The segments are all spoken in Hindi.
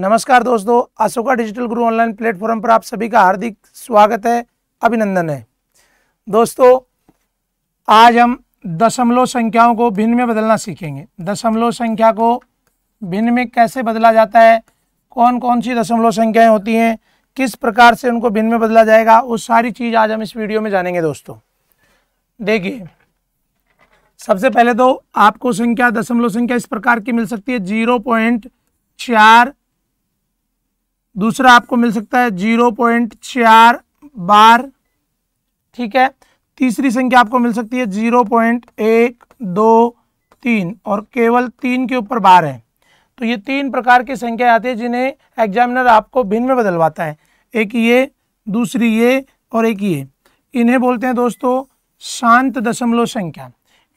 नमस्कार दोस्तों Ashoka digital Guru online platform पर आप सभी का हार्दिक स्वागत है अभिनंदन है दोस्तों आज हम दशमलव संख्याओं को भिन्न में बदलना सीखेंगे दशमलव संख्या को भिन्न में कैसे बदला जाता है कौन कौन सी दशमलव संख्याएं होती हैं किस प्रकार से उनको भिन्न में बदला जाएगा वो सारी चीज़ आज हम इस वीडियो में जानेंगे दोस्तों देखिए सबसे पहले तो आपको संख्या दशमलव संख्या इस प्रकार की मिल सकती है जीरो पॉइंट चार दूसरा आपको मिल सकता है जीरो पॉइंट चार बार ठीक है तीसरी संख्या आपको मिल सकती है जीरो पॉइंट एक दो तीन और केवल तीन के ऊपर बार है तो ये तीन प्रकार की संख्या आती है जिन्हें एग्जामिनर आपको भिन्न में बदलवाता है एक ये दूसरी ये और एक ये इन्हें बोलते हैं दोस्तों शांत दशमलव संख्या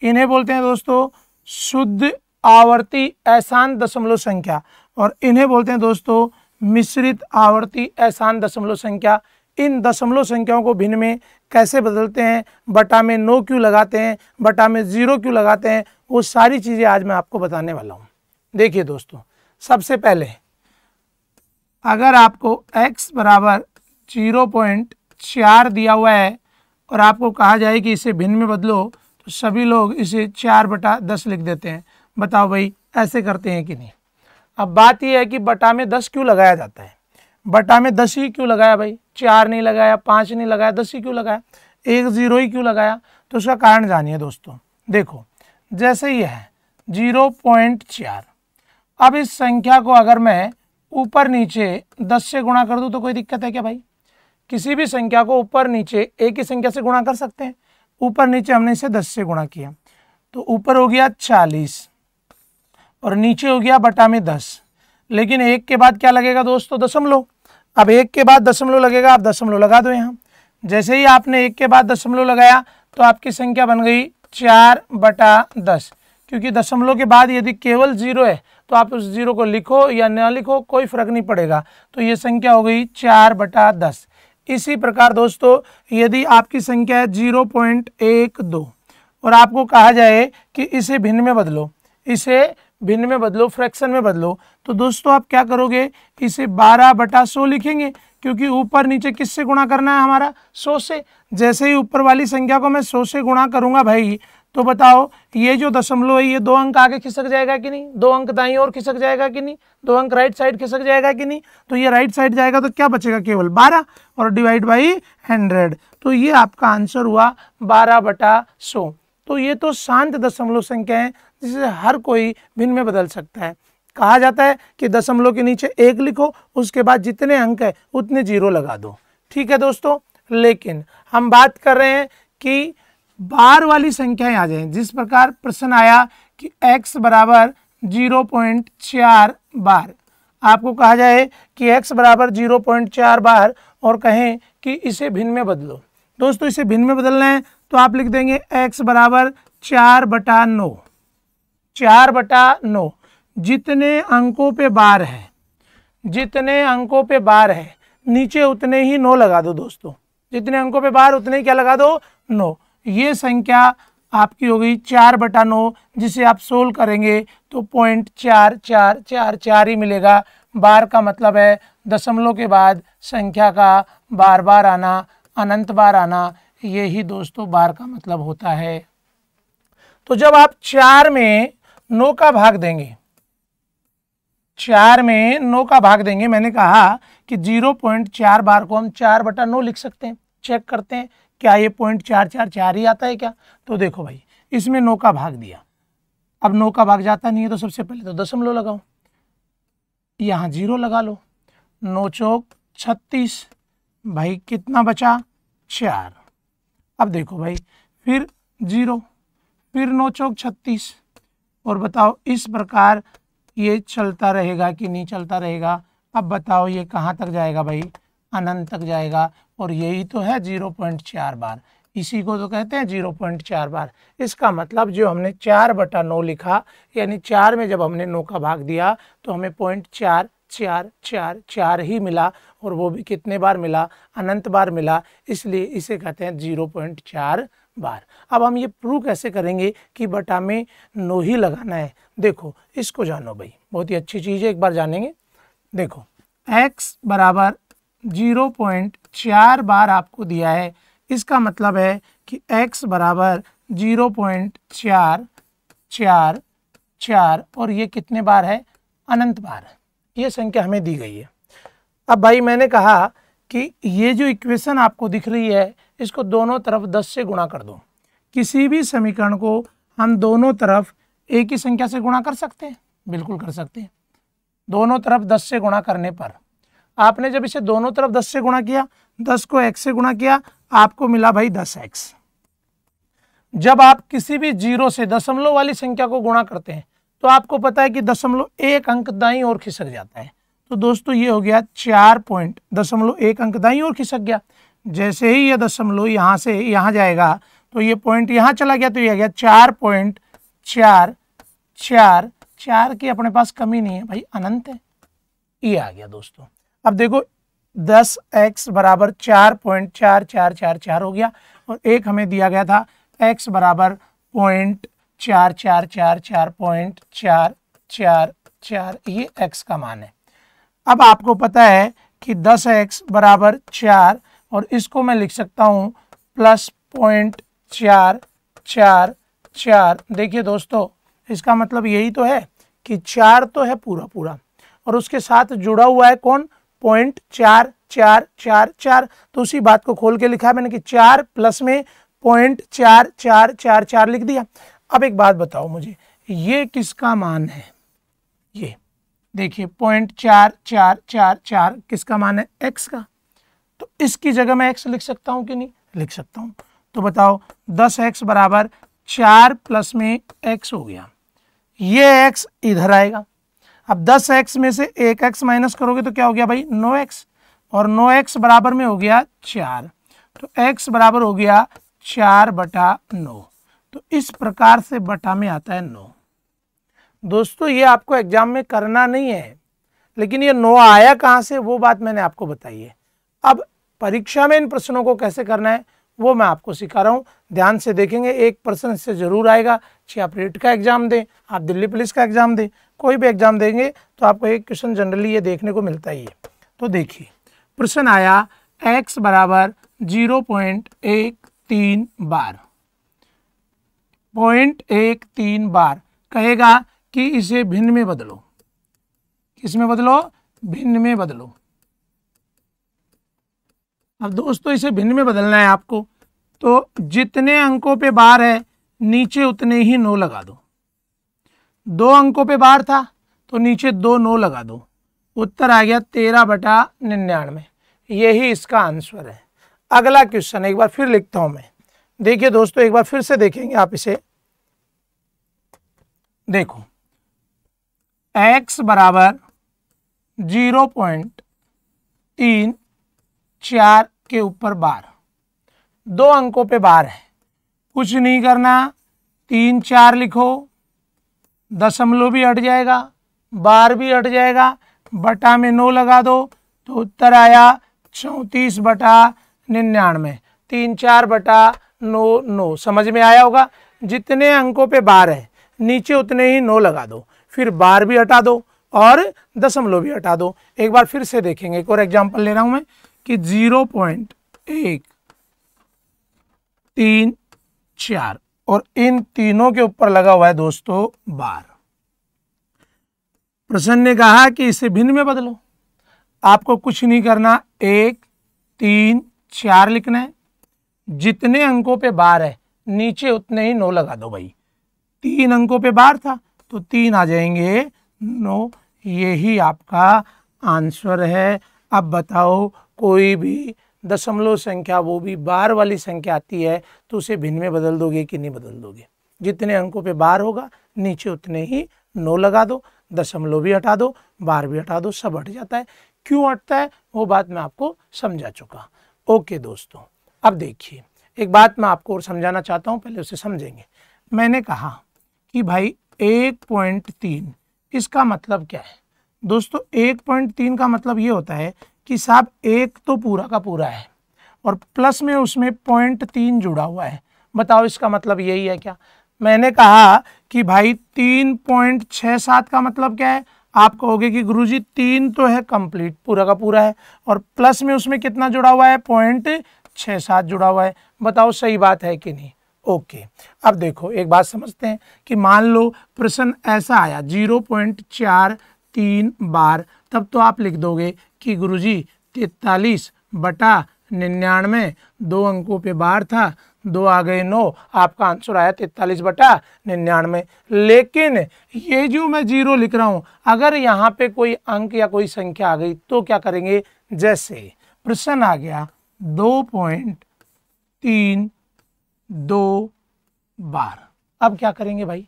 इन्हें बोलते हैं दोस्तों शुद्ध आवर्ती अशांत दशमलव संख्या और इन्हें बोलते हैं दोस्तों मिश्रित आवर्ती एहसान दशमलव संख्या इन दशमलव संख्याओं को भिन्न में कैसे बदलते हैं बटा में नो क्यों लगाते हैं बटा में ज़ीरो क्यों लगाते हैं वो सारी चीज़ें आज मैं आपको बताने वाला हूँ देखिए दोस्तों सबसे पहले अगर आपको x बराबर जीरो पॉइंट चार दिया हुआ है और आपको कहा जाए कि इसे भिन्न में बदलो तो सभी लोग इसे चार बटा दस लिख देते हैं बताओ भाई ऐसे करते हैं कि नहीं अब बात यह है कि बटा में दस क्यों लगाया जाता है बटा में दस ही क्यों लगाया भाई चार नहीं लगाया पाँच नहीं लगाया दस ही क्यों लगाया एक जीरो ही क्यों लगाया तो उसका कारण जानिए दोस्तों देखो जैसे ही है जीरो पॉइंट चार अब इस संख्या को अगर मैं ऊपर नीचे दस से गुणा कर दूँ तो कोई दिक्कत है क्या भाई किसी भी संख्या को ऊपर नीचे एक ही संख्या से गुणा कर सकते हैं ऊपर नीचे हमने इसे दस से गुणा किया तो ऊपर हो गया चालीस और नीचे हो गया बटा में दस लेकिन एक के बाद क्या लगेगा दोस्तों दशमलव अब एक के बाद दशमलव लगेगा आप दशमलव लगा दो यहाँ जैसे ही आपने एक के बाद दशमलव लगाया तो आपकी संख्या बन गई चार बटा दस क्योंकि दशमलव के बाद यदि केवल जीरो है तो आप उस जीरो को लिखो या न लिखो कोई फर्क नहीं पड़ेगा तो ये संख्या हो गई चार बटा दस इसी प्रकार दोस्तों यदि आपकी संख्या है जीरो पॉइंट एक दो और आपको कहा जाए कि इसे भिन्न में बदलो इसे भिन्न में बदलो फ्रैक्शन में बदलो तो दोस्तों आप क्या करोगे इसे बारह बटा सो लिखेंगे क्योंकि ऊपर नीचे किससे गुणा करना है हमारा सो से जैसे ही ऊपर वाली संख्या को मैं सो से गुणा करूंगा भाई तो बताओ ये जो दशमलव है ये दो अंक आगे खिसक जाएगा कि नहीं दो अंक दाई और खिसक जाएगा कि नहीं दो अंक राइट साइड खिसक जाएगा कि नहीं तो ये राइट साइड जाएगा तो क्या बचेगा केवल बारह और डिवाइड बाई हंड्रेड तो ये आपका आंसर हुआ बारह बटा सो तो ये तो शांत दशमलव संख्या है जिसे हर कोई भिन्न में बदल सकता है कहा जाता है कि दशमलव के नीचे एक लिखो उसके बाद जितने अंक है उतने जीरो लगा दो ठीक है दोस्तों लेकिन हम बात कर रहे हैं कि बार वाली संख्याएं आ जाएं जिस प्रकार प्रश्न आया कि x बराबर जीरो पॉइंट चार बार आपको कहा जाए कि x बराबर जीरो पॉइंट चार बार और कहें कि इसे भिन्न में बदलो दोस्तों इसे भिन्न में बदलना है तो आप लिख देंगे x बराबर चार बटा नौ चार बटा नौ जितने अंकों पे बार है जितने अंकों पे बार है नीचे उतने ही नौ लगा दो दोस्तों जितने अंकों पे बार उतने ही क्या लगा दो नौ ये संख्या आपकी हो गई चार बटा नौ जिसे आप सोल्व करेंगे तो पॉइंट चार चार चार चार ही मिलेगा बार का मतलब है दशमलव के बाद संख्या का बार बार आना अनंत बार आना यही दोस्तों बार का मतलब होता है तो जब आप चार में नौ का भाग देंगे चार में नौ का भाग देंगे मैंने कहा कि जीरो पॉइंट चार बार को हम चार बटा नौ लिख सकते हैं चेक करते हैं क्या ये पॉइंट चार चार चार ही आता है क्या तो देखो भाई इसमें नौ का भाग दिया अब नौ का भाग जाता नहीं है तो सबसे पहले तो दशमलव लगाओ यहाँ जीरो लगा लो नौ चौक छत्तीस भाई कितना बचा चार अब देखो भाई फिर जीरो फिर नौ चौक छत्तीस और बताओ इस प्रकार ये चलता रहेगा कि नहीं चलता रहेगा अब बताओ ये कहाँ तक जाएगा भाई अनंत तक जाएगा और यही तो है जीरो पॉइंट चार बार इसी को तो कहते हैं जीरो पॉइंट चार बार इसका मतलब जो हमने चार बटा नौ लिखा यानी चार में जब हमने नौ का भाग दिया तो हमें पॉइंट चार चार चार चार ही मिला और वो भी कितने बार मिला अनंत बार मिला इसलिए इसे कहते हैं जीरो पॉइंट चार बार अब हम ये प्रूव कैसे करेंगे कि बटा में नो ही लगाना है देखो इसको जानो भाई बहुत ही अच्छी चीज़ है एक बार जानेंगे देखो x बराबर जीरो पॉइंट चार बार आपको दिया है इसका मतलब है कि x बराबर जीरो पॉइंट चार चार चार और ये कितने बार है अनंत बार है ये संख्या हमें दी गई है अब भाई मैंने कहा कि ये जो इक्वेशन आपको दिख रही है इसको दोनों तरफ दस से गुणा कर दो किसी भी समीकरण को हम दोनों तरफ एक ही संख्या से गुणा कर सकते हैं बिल्कुल कर सकते हैं दोनों तरफ दस से गुणा करने पर आपने जब इसे दोनों तरफ दस से गुणा किया दस को एक्स से गुणा किया आपको मिला भाई दस एक्स जब आप किसी भी जीरो से दशमलव वाली संख्या को गुणा करते हैं तो आपको पता है कि दशमलव एक अंक दाई और खिसक जाता है तो दोस्तों ये हो गया चार पॉइंट दशमलव एक अंक दाई और खिसक गया जैसे ही यह दशमलव यहाँ से यहाँ जाएगा तो ये पॉइंट यहाँ चला गया तो ये आ गया चार पॉइंट चार चार चार की अपने पास कमी नहीं है भाई अनंत है ये आ गया दोस्तों अब देखो दस एक्स बराबर चार पॉइंट चार चार चार चार हो गया और एक हमें दिया गया था एक्स बराबर पॉइंट चार चार चार चार पॉइंट चार चार चार ये एक्स का मान है अब आपको पता है कि दस एक्स बराबर चार और इसको मैं लिख सकता हूँ प्लस पॉइंट चार चार चार देखिए दोस्तों इसका मतलब यही तो है कि चार तो है पूरा पूरा और उसके साथ जुड़ा हुआ है कौन पॉइंट चार चार चार चार तो उसी बात को खोल के लिखा है मैंने कि चार प्लस में पॉइंट चार चार चार चार लिख दिया अब एक बात बताओ मुझे ये किसका मान है ये देखिए पॉइंट चार चार चार चार किसका मान है एक्स का तो इसकी जगह मैं एक्स लिख सकता हूं कि नहीं लिख सकता हूं तो बताओ दस एक्स बराबर चार प्लस में एक्स हो गया ये एक्स इधर आएगा अब दस एक्स में से एक एक्स माइनस करोगे तो क्या हो गया भाई नो एक्स और नो एक्स बराबर में हो गया चार तो एक्स बराबर हो गया चार बटा नौ तो इस प्रकार से बटा में आता है नौ दोस्तों ये आपको एग्जाम में करना नहीं है लेकिन ये नो आया कहाँ से वो बात मैंने आपको बताई है अब परीक्षा में इन प्रश्नों को कैसे करना है वो मैं आपको सिखा रहा हूँ ध्यान से देखेंगे एक प्रश्न इससे ज़रूर आएगा चाहे आप रेट का एग्ज़ाम दें आप दिल्ली पुलिस का एग्ज़ाम दें कोई भी एग्ज़ाम देंगे तो आपको एक क्वेश्चन जनरली ये देखने को मिलता ही है तो देखिए प्रश्न आया एक्स बराबर जीरो पॉइंट एक तीन बार पॉइंट एक तीन बार कहेगा कि इसे भिन्न में बदलो किस में बदलो भिन्न में बदलो अब दोस्तों इसे भिन्न में बदलना है आपको तो जितने अंकों पे बार है नीचे उतने ही नो लगा दो दो अंकों पे बार था तो नीचे दो नो लगा दो उत्तर आ गया तेरह बटा निन्यानवे यही इसका आंसर है अगला क्वेश्चन एक बार फिर लिखता हूं मैं देखिए दोस्तों एक बार फिर से देखेंगे आप इसे देखो x बराबर जीरो पॉइंट तीन चार के ऊपर बार दो अंकों पे बार है कुछ नहीं करना तीन चार लिखो दशमलव भी हट जाएगा बार भी हट जाएगा बटा में नौ लगा दो तो उत्तर आया चौंतीस बटा निन्यानवे तीन चार बटा नौ नौ समझ में आया होगा जितने अंकों पे बार है नीचे उतने ही नौ लगा दो फिर बार भी हटा दो और दशमलव भी हटा दो एक बार फिर से देखेंगे एक और एग्जाम्पल ले रहा हूँ मैं कि जीरो पॉइंट एक तीन चार और इन तीनों के ऊपर लगा हुआ है दोस्तों बार प्रश्न ने कहा कि इसे भिन्न में बदलो आपको कुछ नहीं करना एक तीन चार लिखना है जितने अंकों पे बार है नीचे उतने ही नौ लगा दो भाई तीन अंकों पे बार था तो तीन आ जाएंगे नौ यही आपका आंसर है अब बताओ कोई भी दशमलव संख्या वो भी बार वाली संख्या आती है तो उसे भिन्न में बदल दोगे कि नहीं बदल दोगे जितने अंकों पे बार होगा नीचे उतने ही नो लगा दो दशमलव भी हटा दो बार भी हटा दो सब हट जाता है क्यों हटता है वो बात मैं आपको समझा चुका ओके दोस्तों अब देखिए एक बात मैं आपको और समझाना चाहता हूँ पहले उसे समझेंगे मैंने कहा कि भाई एक पॉइंट तीन इसका मतलब क्या है दोस्तों एक पॉइंट तीन का मतलब ये होता है कि साहब एक तो पूरा का पूरा है और प्लस में उसमें पॉइंट तीन जुड़ा हुआ है बताओ इसका मतलब यही है क्या मैंने कहा कि भाई तीन पॉइंट छः सात का मतलब क्या है आप कहोगे कि गुरुजी तीन तो है कंप्लीट पूरा का पूरा है और प्लस में उसमें कितना जुड़ा हुआ है पॉइंट छः सात जुड़ा हुआ है बताओ सही बात है कि नहीं ओके अब देखो एक बात समझते हैं कि मान लो प्रश्न ऐसा आया जीरो पॉइंट चार तीन बार तब तो आप लिख दोगे कि गुरुजी तैतालीस बटा निन्यानवे दो अंकों पे बार था दो आ गए नौ आपका आंसर आया तैतालीस बटा निन्यानवे लेकिन ये जो मैं जीरो लिख रहा हूँ अगर यहाँ पे कोई अंक या कोई संख्या आ गई तो क्या करेंगे जैसे प्रश्न आ गया दो पॉइंट तीन दो बार अब क्या करेंगे भाई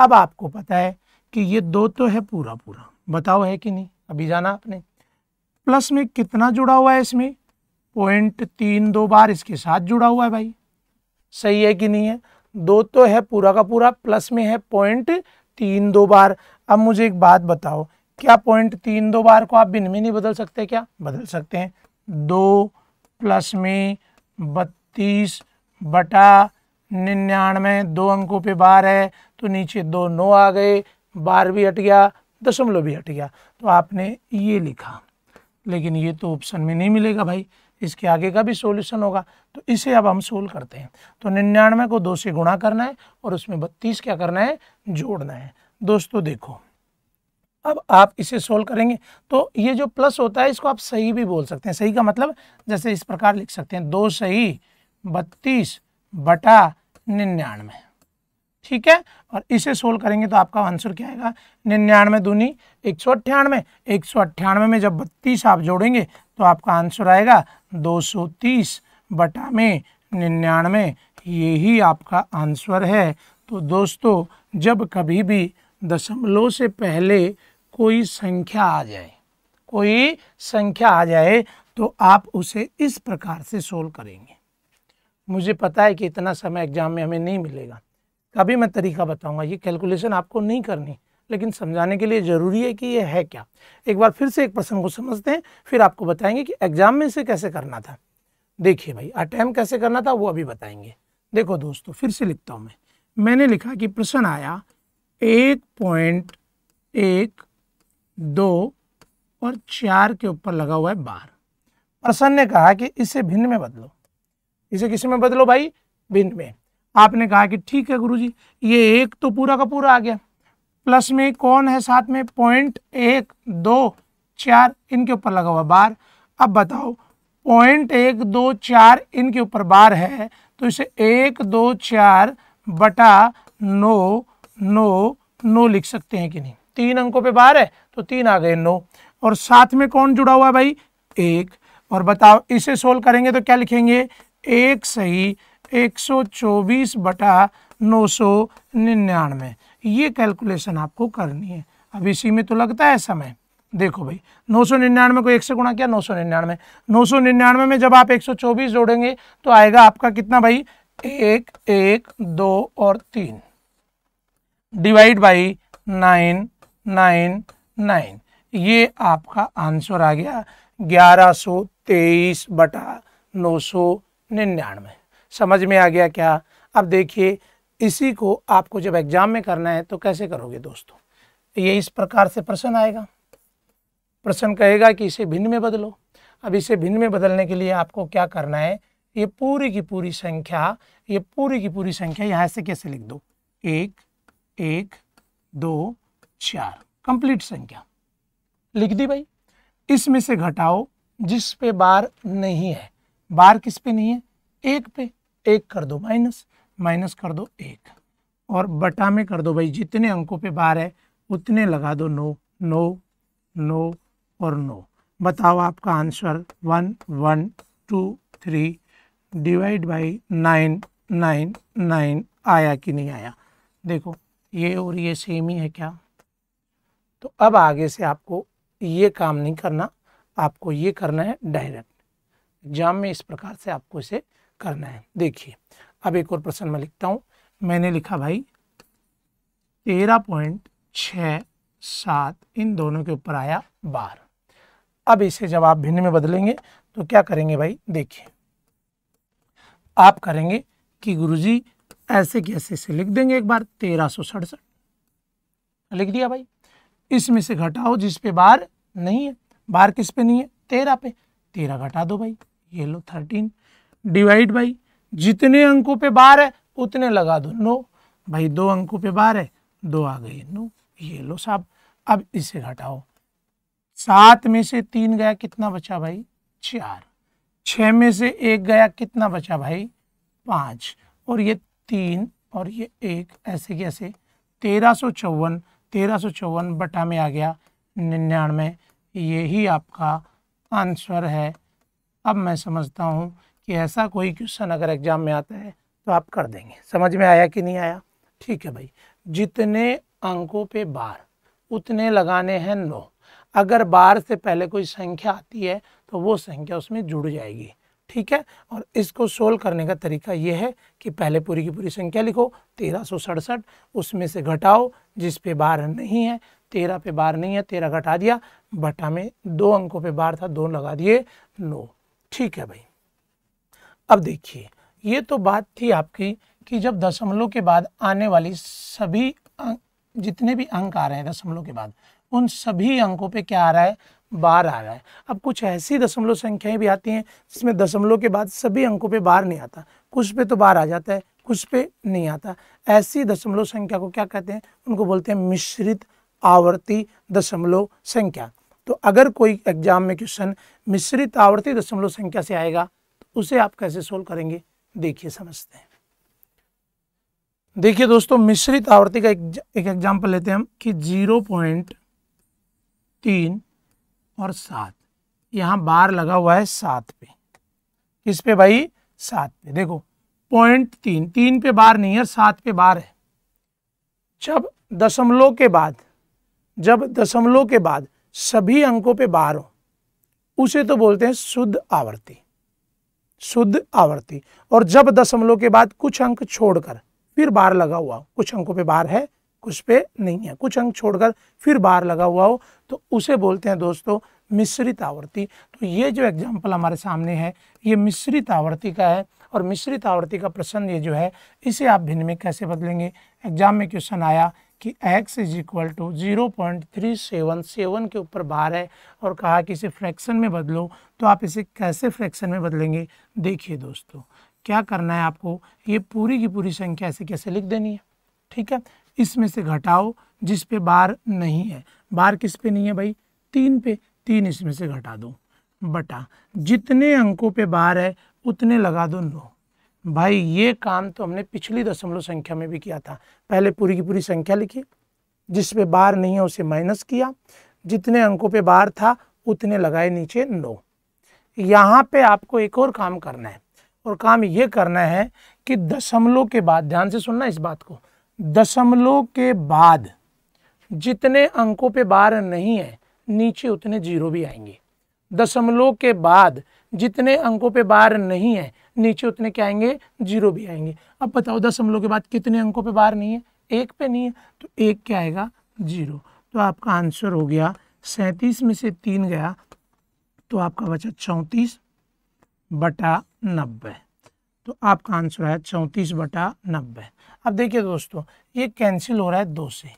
अब आपको पता है कि ये दो तो है पूरा पूरा बताओ है कि नहीं अभी जाना आपने प्लस में कितना जुड़ा हुआ है इसमें पॉइंट तीन दो बार इसके साथ जुड़ा हुआ है भाई सही है कि नहीं है दो तो है पूरा का पूरा प्लस में है पॉइंट तीन दो बार अब मुझे एक बात बताओ क्या पॉइंट तीन दो बार को आप बिन में नहीं बदल सकते क्या बदल सकते हैं दो प्लस में बत्तीस बटा निन्यानवे दो अंकों पे बार है तो नीचे दो नौ आ गए बार भी हट गया दशमलव भी हट गया तो आपने ये लिखा लेकिन ये तो ऑप्शन में नहीं मिलेगा भाई इसके आगे का भी सॉल्यूशन होगा तो इसे अब हम सोल्व करते हैं तो निन्यानवे को दो से गुणा करना है और उसमें बत्तीस क्या करना है जोड़ना है दोस्तों देखो अब आप इसे सोल्व करेंगे तो ये जो प्लस होता है इसको आप सही भी बोल सकते हैं सही का मतलब जैसे इस प्रकार लिख सकते हैं दो सही बत्तीस बटा निन्यानवे ठीक है और इसे सोल्व करेंगे तो आपका आंसर क्या आएगा निन्यानवे दूनी एक सौ अट्ठानवे एक सौ अट्ठानवे में जब बत्तीस आप जोड़ेंगे तो आपका आंसर आएगा दो सौ तीस बटा में निन्यानवे यही आपका आंसर है तो दोस्तों जब कभी भी दशमलव से पहले कोई संख्या आ जाए कोई संख्या आ जाए तो आप उसे इस प्रकार से सोल्व करेंगे मुझे पता है कि इतना समय एग्जाम में हमें नहीं मिलेगा का भी मैं तरीका बताऊंगा ये कैलकुलेशन आपको नहीं करनी लेकिन समझाने के लिए ज़रूरी है कि ये है क्या एक बार फिर से एक प्रश्न को समझते हैं फिर आपको बताएंगे कि एग्जाम में इसे कैसे करना था देखिए भाई अटैम्प कैसे करना था वो अभी बताएंगे देखो दोस्तों फिर से लिखता हूँ मैं मैंने लिखा कि प्रश्न आया एक पॉइंट एक दो और चार के ऊपर लगा हुआ है बार प्रश्न ने कहा कि इसे भिन्न में बदलो इसे किस में बदलो भाई भिन्न में आपने कहा कि ठीक है गुरुजी ये एक तो पूरा का पूरा आ गया प्लस में कौन है साथ में पॉइंट एक दो चार इनके ऊपर लगा हुआ बार अब बताओ पॉइंट एक दो चार इनके ऊपर बार है तो इसे एक दो चार बटा नो नो नो लिख सकते हैं कि नहीं तीन अंकों पे बार है तो तीन आ गए नो और साथ में कौन जुड़ा हुआ है भाई एक और बताओ इसे सोल्व करेंगे तो क्या लिखेंगे एक सही एक सौ चौबीस बटा नौ सौ निन्यानवे ये कैलकुलेशन आपको करनी है अब इसी में तो लगता है समय देखो भाई नौ सौ निन्यानवे को एक से गुणा किया नौ सौ निन्यानवे नौ सौ निन्यानवे में जब आप एक सौ चौबीस जोड़ेंगे तो आएगा आपका कितना भाई एक एक दो और तीन divide by nine nine nine ये आपका आंसर आ गया ग्यारह सौ तेईस बटा नौ सौ निन्यानवे समझ में आ गया क्या अब देखिए इसी को आपको जब एग्जाम में करना है तो कैसे करोगे दोस्तों ये इस प्रकार से प्रश्न आएगा प्रश्न कहेगा कि इसे भिन्न में बदलो अब इसे भिन्न में बदलने के लिए आपको क्या करना है ये पूरी की पूरी संख्या ये पूरी की पूरी संख्या यहाँ से कैसे लिख दो एक एक दो चार कंप्लीट संख्या लिख दी भाई इसमें से घटाओ जिस पे बार नहीं है बार किस पे नहीं है एक पे एक कर दो माइनस माइनस कर दो एक और बटा में कर दो भाई जितने अंकों पे बार है उतने लगा दो नो नो नो और नो बताओ आपका answer one one two three divide by nine nine nine आया कि नहीं आया देखो ये और ये सेम ही है क्या तो अब आगे से आपको ये काम नहीं करना आपको ये करना है डायरेक्ट एग्जाम में इस प्रकार से आपको इसे करना है देखिए अब एक और प्रश्न मैं लिखता हूँ मैंने लिखा भाई तेरह पॉइंट छ सात इन दोनों के ऊपर आया बार अब इसे जब आप भिन्न में बदलेंगे तो क्या करेंगे भाई देखिए आप करेंगे कि गुरुजी ऐसे कैसे ऐसे से लिख देंगे एक बार तेरह सौ सड़सठ लिख दिया भाई इसमें से घटाओ जिस पे बार नहीं है बार किस पे नहीं है तेरह पे तेरह घटा दो भाई ये लो थर्टीन डिवाइड बाई जितने अंकों पे बार है उतने लगा दो नो भाई दो अंकों पे बार है दो आ गई नो ये लो साहब अब इसे घटाओ सात में से तीन गया कितना बचा भाई चार छ में से एक गया कितना बचा भाई पांच और ये तीन और ये एक ऐसे कैसे तेरह सो चौवन तेरह सो चौवन बटा में आ गया निन्यानवे यही आपका आंसर है अब मैं समझता हूँ कि ऐसा कोई क्वेश्चन अगर एग्जाम में आता है तो आप कर देंगे समझ में आया कि नहीं आया ठीक है भाई जितने अंकों पे बार उतने लगाने हैं नौ अगर बार से पहले कोई संख्या आती है तो वो संख्या उसमें जुड़ जाएगी ठीक है और इसको सोल्व करने का तरीका ये है कि पहले पूरी की पूरी संख्या लिखो तेरह उसमें से घटाओ जिस पे बार नहीं है तेरह पे बार नहीं है तेरह घटा दिया बटा में दो अंकों पे बार था दो लगा दिए नौ ठीक है भाई अब देखिए ये तो बात थी आपकी कि जब दशमलव के बाद आने वाली सभी अंक जितने भी अंक आ रहे हैं दशमलव के बाद उन सभी अंकों पे क्या आ रहा है बार आ रहा है अब कुछ ऐसी दशमलव संख्याएं भी आती हैं जिसमें दशमलव के बाद सभी अंकों पे बार नहीं आता कुछ पे तो बार आ जाता है कुछ पे नहीं आता ऐसी दशमलव संख्या को क्या कहते हैं उनको बोलते हैं मिश्रित आवर्ती दशमलव संख्या तो अगर कोई एग्जाम में क्वेश्चन मिश्रित आवर्ती दशमलव संख्या से आएगा उसे आप कैसे सोल्व करेंगे देखिए समझते हैं देखिए दोस्तों मिश्रित आवृत्ति का एक एग्जाम्पल लेते हैं हम कि जीरो पॉइंट तीन और सात यहां बार लगा हुआ है सात पे किस पे भाई सात पे देखो पॉइंट तीन तीन पे बार नहीं है सात पे बार है जब दशमलव के बाद जब दशमलव के बाद सभी अंकों पे बार हो उसे तो बोलते हैं शुद्ध आवृत्ति शुद्ध आवृत्ति और जब दशमलव के बाद कुछ अंक छोड़कर फिर बार लगा हुआ हो कुछ अंकों पे बार है कुछ पे नहीं है कुछ अंक छोड़कर फिर बार लगा हुआ हो तो उसे बोलते हैं दोस्तों मिश्रित आवृत्ति तो ये जो एग्जाम्पल हमारे सामने है ये मिश्रित आवृत्ति का है और मिश्रित आवृत्ति का प्रश्न ये जो है इसे आप भिन्न में कैसे बदलेंगे एग्जाम में क्वेश्चन आया कि x is equal to zero point three seven seven के ऊपर बार है और कहा कि इसे फ्रैक्शन में बदलो तो आप इसे कैसे फ्रैक्शन में बदलेंगे देखिए दोस्तों क्या करना है आपको ये पूरी की पूरी संख्या ऐसे कैसे लिख देनी है ठीक है इसमें से घटाओ जिस पे बार नहीं है बार किस पे नहीं है भाई तीन पे तीन इसमें से घटा दो बटा जितने अंकों पे बार है उतने लगा दो नौ भाई ये काम तो हमने पिछली दशमलव संख्या में भी किया था पहले पूरी की पूरी संख्या लिखी जिस पे बार नहीं है उसे माइनस किया जितने अंकों पे बार था उतने लगाए नीचे नो यहाँ पे आपको एक और काम करना है और काम ये करना है कि दशमलव के बाद ध्यान से सुनना इस बात को दशमलव के बाद जितने अंकों पे बार नहीं है नीचे उतने जीरो भी आएंगे दशमलव के बाद जितने अंकों पे बार नहीं है नीचे उतने क्या आएंगे जीरो भी आएंगे अब बताओ दस हम लोग के बाद कितने अंकों पे बाहर नहीं है एक पे नहीं है तो एक क्या आएगा जीरो तो आपका आंसर हो गया सैंतीस में से तीन गया तो आपका बचा चौंतीस बटा नब्बे तो आपका आंसर आया चौंतीस बटा नब्बे अब देखिए दोस्तों ये कैंसिल हो रहा है दो से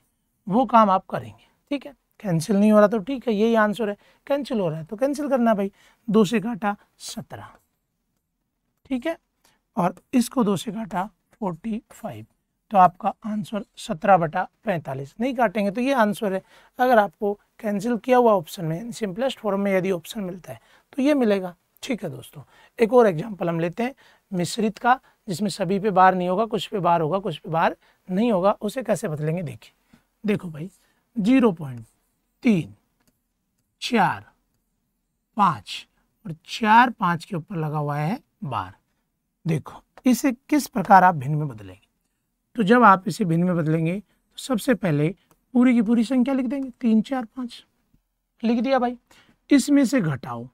वो काम आप करेंगे ठीक है कैंसिल नहीं हो रहा तो ठीक है यही आंसर है कैंसिल हो रहा है तो कैंसिल करना भाई दो से काटा सत्रह ठीक है और इसको दो से काटा फोर्टी फाइव तो आपका आंसर सत्रह बटा पैंतालीस नहीं काटेंगे तो ये आंसर है अगर आपको कैंसिल किया हुआ ऑप्शन में सिंपलेस्ट फॉर्म में यदि ऑप्शन मिलता है तो ये मिलेगा ठीक है दोस्तों एक और एग्जाम्पल हम लेते हैं मिश्रित का जिसमें सभी पे बार नहीं होगा कुछ पे बार होगा कुछ पे बार नहीं होगा उसे कैसे बदलेंगे देखिए देखो भाई जीरो पॉइंट तीन चार पाँच और चार पाँच के ऊपर लगा हुआ है बार देखो इसे किस प्रकार आप भिन्न में बदलेंगे तो जब आप इसे भिन्न में बदलेंगे तो सबसे पहले पूरी की पूरी संख्या लिख देंगे तीन चार पाँच लिख दिया भाई इसमें से घटाओ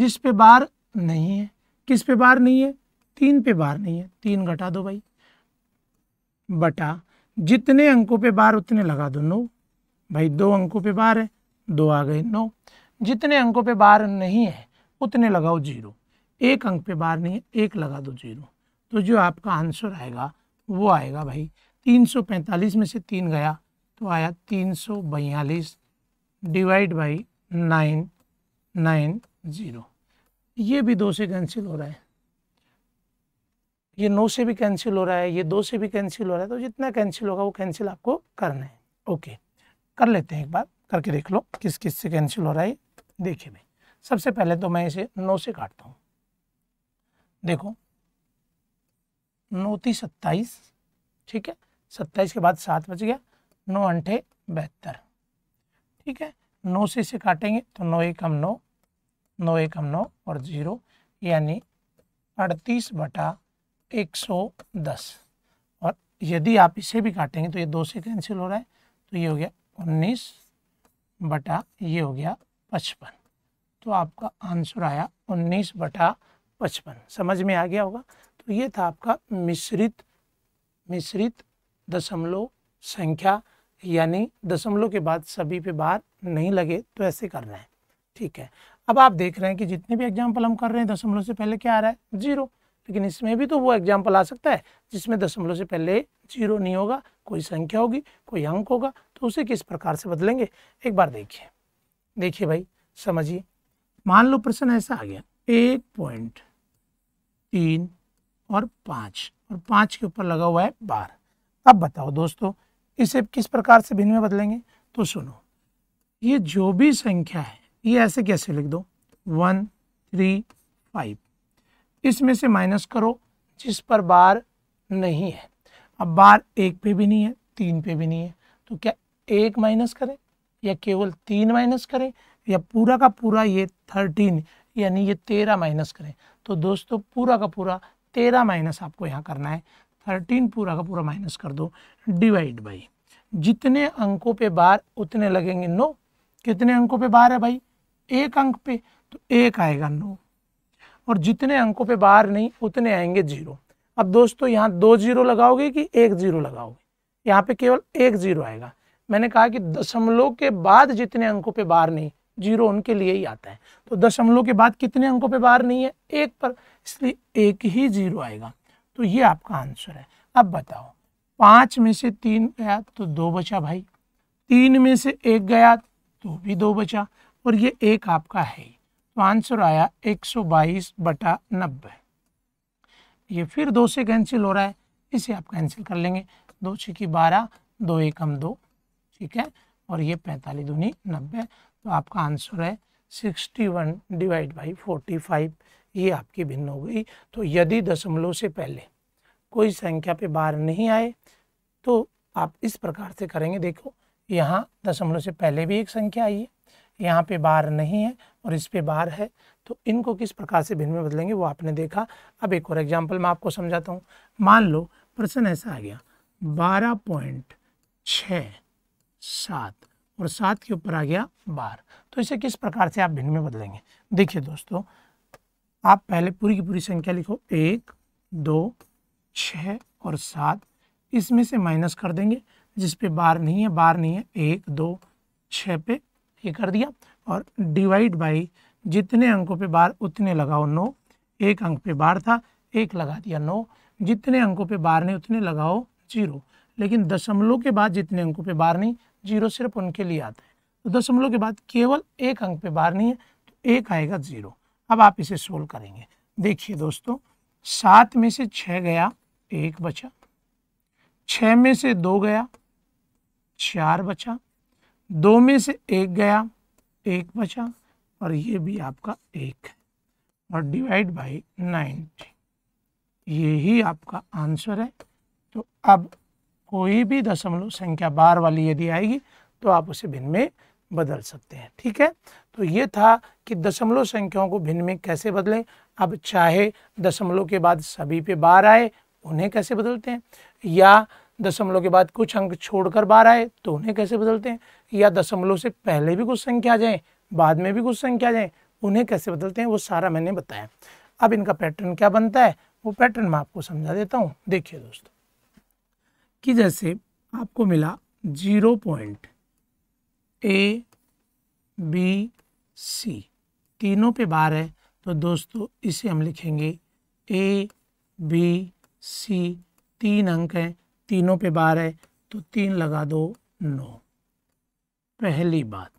जिस पे बार नहीं है किस पे बार नहीं है तीन पे बार नहीं है तीन घटा दो भाई बटा जितने अंकों पे बार उतने लगा दो नौ भाई दो अंकों पे बार है दो आ गए नौ जितने अंकों पे बार नहीं है उतने लगाओ जीरो एक अंक पे बार नहीं है एक लगा दो जीरो तो जो आपका आंसर आएगा वो आएगा भाई 345 में से तीन गया तो आया तीन सौ बयालीस divide by nine nine zero ये भी दो से कैंसिल हो रहा है ये नौ से भी कैंसिल हो रहा है ये दो से भी कैंसिल हो रहा है तो जितना कैंसिल होगा वो कैंसिल आपको करना है ओके कर लेते हैं एक बार करके देख लो किस किस से कैंसिल हो रहा है देखिए भाई सबसे पहले तो मैं इसे नौ से काटता हूँ देखो नौ ती सत्ताईस ठीक है सत्ताईस के बाद सात बज गया नौ अंठे बहत्तर ठीक है नौ से इसे काटेंगे तो नौ एक हम नौ नौ एक हम नौ और ज़ीरो यानी अड़तीस बटा एक सौ दस और यदि आप इसे भी काटेंगे तो ये दो से कैंसिल हो रहा है तो ये हो गया उन्नीस बटा ये हो गया पचपन तो आपका आंसर आया उन्नीस बटा पचपन समझ में आ गया होगा तो ये था आपका मिश्रित मिश्रित दशमलव संख्या यानी दशमलव के बाद सभी पे बार नहीं लगे तो ऐसे कर रहे हैं ठीक है अब आप देख रहे हैं कि जितने भी एग्जाम्पल हम कर रहे हैं दशमलव से पहले क्या आ रहा है जीरो लेकिन इसमें भी तो वो एग्जाम्पल आ सकता है जिसमें दशमलव से पहले जीरो नहीं होगा कोई संख्या होगी कोई अंक होगा तो उसे किस प्रकार से बदलेंगे एक बार देखिए देखिए भाई समझिए मान लो प्रश्न ऐसा आ गया एक पॉइंट तीन और पाँच और पाँच के ऊपर लगा हुआ है बारह अब बताओ दोस्तों इसे किस प्रकार से भिन्न में बदलेंगे तो सुनो ये जो भी संख्या है ये ऐसे कैसे लिख दो वन थ्री फाइव इसमें से माइनस करो जिस पर बार नहीं है अब बार एक पे भी नहीं है तीन पे भी नहीं है तो क्या एक माइनस करें या केवल तीन माइनस करें या पूरा का पूरा ये थर्टीन यानी ये तेरह माइनस करें तो दोस्तों पूरा का पूरा तेरह माइनस आपको यहाँ करना है थर्टीन पूरा का पूरा माइनस कर दो डिवाइड बाई जितने अंकों पे बार उतने लगेंगे नो कितने अंकों पे बार है भाई एक अंक पे तो एक आएगा नो और जितने अंकों पे बार नहीं उतने आएंगे जीरो अब दोस्तों यहाँ दो जीरो लगाओगे कि एक जीरो लगाओगे यहाँ पे केवल एक जीरो आएगा मैंने कहा कि दशमलव के बाद जितने अंकों पे बार नहीं जीरो उनके लिए ही आता है तो दशमलव के बाद कितने अंकों पे बाहर नहीं है एक पर इसलिए एक ही जीरो आएगा तो ये आपका आंसर है अब बताओ पांच में से तीन गया तो दो बचा भाई तीन में से एक गया तो भी दो बचा और ये एक आपका है तो आंसर आया बाईस बटा नब्बे ये फिर दो से कैंसिल हो रहा है इसे आप कैंसिल कर लेंगे दो छिकी बारह दो एकम दो ठीक है और ये पैंतालीस दूनी नब्बे तो आपका आंसर है 61 वन डिवाइड बाई फोर्टी ये आपकी भिन्न हो गई तो यदि दशमलव से पहले कोई संख्या पे बार नहीं आए तो आप इस प्रकार से करेंगे देखो यहाँ दशमलव से पहले भी एक संख्या आई है यहाँ पे बार नहीं है और इस पे बार है तो इनको किस प्रकार से भिन्न में बदलेंगे वो आपने देखा अब एक और एग्जाम्पल मैं आपको समझाता हूँ मान लो प्रश्न ऐसा आ गया बारह पॉइंट छ सात और सात के ऊपर आ गया बार तो इसे किस प्रकार से आप भिन्न में बदलेंगे देखिए दोस्तों आप पहले पूरी की पूरी संख्या लिखो एक दो छ और सात इसमें से माइनस कर देंगे जिस पे बार नहीं है बार नहीं है एक दो छ पे ये कर दिया और डिवाइड बाई जितने अंकों पे बार उतने लगाओ नो एक अंक पे बार था एक लगा दिया नो जितने अंकों पे बार नहीं उतने लगाओ जीरो लेकिन दशमलव के बाद जितने अंकों पे बार नहीं जीरो सिर्फ उनके लिए आता है तो दशमलव के बाद केवल एक अंक पे बार नहीं है तो एक आएगा जीरो अब आप इसे सोल्व करेंगे देखिए दोस्तों सात में से छ गया एक बचा छ में से दो गया चार बचा दो में से एक गया एक बचा और ये भी आपका एक है और डिवाइड बाई नाइन ये ही आपका आंसर है तो अब कोई भी दशमलव संख्या बार वाली यदि आएगी तो आप उसे भिन्न में बदल सकते हैं ठीक है तो ये था कि दशमलव संख्याओं को भिन्न में कैसे बदलें अब चाहे दशमलव के बाद सभी पे बार आए उन्हें कैसे बदलते हैं या दशमलव के बाद कुछ अंक छोड़कर बार आए तो उन्हें कैसे बदलते हैं या दशमलव से पहले भी कुछ संख्या आ जाए बाद में भी कुछ संख्या आ जाए उन्हें कैसे बदलते हैं वो सारा मैंने बताया अब इनका पैटर्न क्या बनता है वो पैटर्न मैं आपको समझा देता हूँ देखिए दोस्तों कि जैसे आपको मिला zero point A B C तीनों पे बार है तो दोस्तों इसे हम लिखेंगे ए बी सी तीन अंक हैं तीनों पे बार है तो तीन लगा दो नौ पहली बात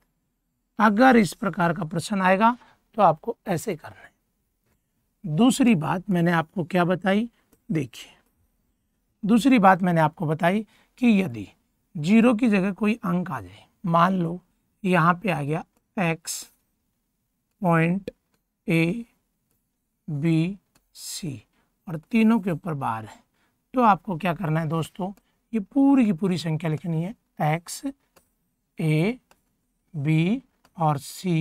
अगर इस प्रकार का प्रश्न आएगा तो आपको ऐसे करना है दूसरी बात मैंने आपको क्या बताई देखिए दूसरी बात मैंने आपको बताई कि यदि जीरो की जगह कोई अंक आ जाए मान लो यहाँ पे आ गया X point A B C और तीनों के ऊपर बार है तो आपको क्या करना है दोस्तों ये पूरी की पूरी संख्या लिखनी है एक्स ए बी और सी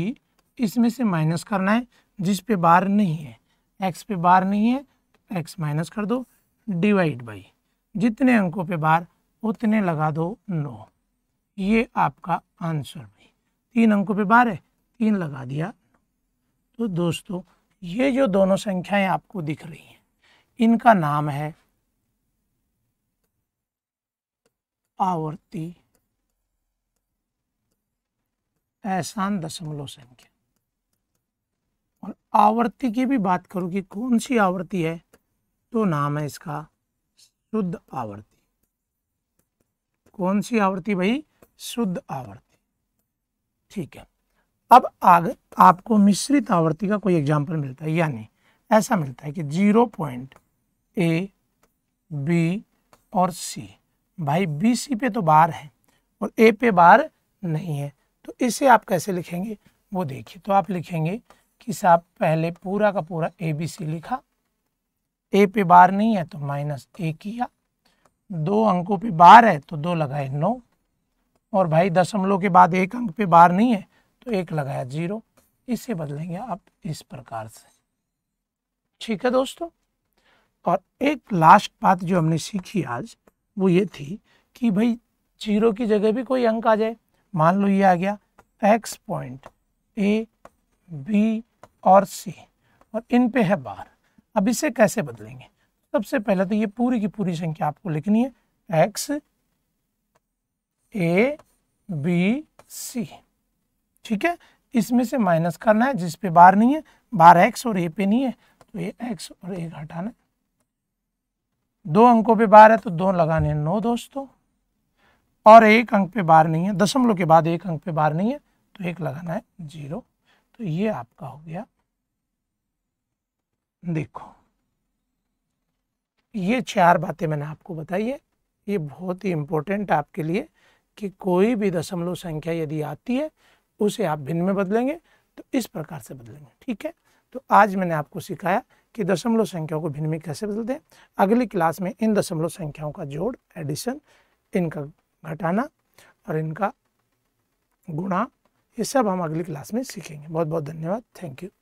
इसमें से माइनस करना है जिस पे बार नहीं है एक्स पे बार नहीं है एक्स तो माइनस कर दो डिवाइड बाई जितने अंकों पे बार उतने लगा दो नौ ये आपका आंसर भाई तीन अंकों पे बार है तीन लगा दिया तो दोस्तों ये जो दोनों संख्याएं आपको दिख रही हैं इनका नाम है आवर्ती एहसान दशमलव संख्या और आवर्ती की भी बात करूँ कि कौन सी आवर्ती है तो नाम है इसका शुद्ध आवृत्ति कौन सी आवृत्ति भाई शुद्ध आवृत्ति ठीक है अब आगे आपको मिश्रित आवृत्ति का कोई एग्जाम्पल मिलता है यानी ऐसा मिलता है कि जीरो पॉइंट ए बी और सी भाई बी सी पे तो बार है और ए पे बार नहीं है तो इसे आप कैसे लिखेंगे वो देखिए तो आप लिखेंगे कि साहब पहले पूरा का पूरा ए बी सी लिखा ए पे बार नहीं है तो माइनस ए किया दो अंकों पे बार है तो दो लगाए नौ और भाई दशमलव के बाद एक अंक पे बार नहीं है तो एक लगाया जीरो इसे बदलेंगे आप इस प्रकार से ठीक है दोस्तों और एक लास्ट बात जो हमने सीखी आज वो ये थी कि भाई जीरो की जगह भी कोई अंक आ जाए मान लो ये आ गया एक्स पॉइंट ए बी और सी और इन पे है बार अब इसे कैसे बदलेंगे सबसे पहले तो ये पूरी की पूरी संख्या आपको लिखनी है एक्स ए बी सी ठीक है इसमें से माइनस करना है जिस पे बार नहीं है बार एक्स और ए पे नहीं है तो ये एक्स और ए हटाना है दो अंकों पे बार है तो दो लगाने हैं नौ दोस्तों और एक अंक पे बार नहीं है दशमलव के बाद एक अंक पे बार नहीं है तो एक लगाना है जीरो तो ये आपका हो गया देखो ये चार बातें मैंने आपको बताई है ये बहुत ही इम्पोर्टेंट आपके लिए कि कोई भी दशमलव संख्या यदि आती है उसे आप भिन्न में बदलेंगे तो इस प्रकार से बदलेंगे ठीक है तो आज मैंने आपको सिखाया कि दशमलव संख्याओं को भिन्न में कैसे बदलते हैं अगली क्लास में इन दशमलव संख्याओं का जोड़ एडिशन इनका घटाना और इनका गुणा ये सब हम अगली क्लास में सीखेंगे बहुत बहुत धन्यवाद थैंक यू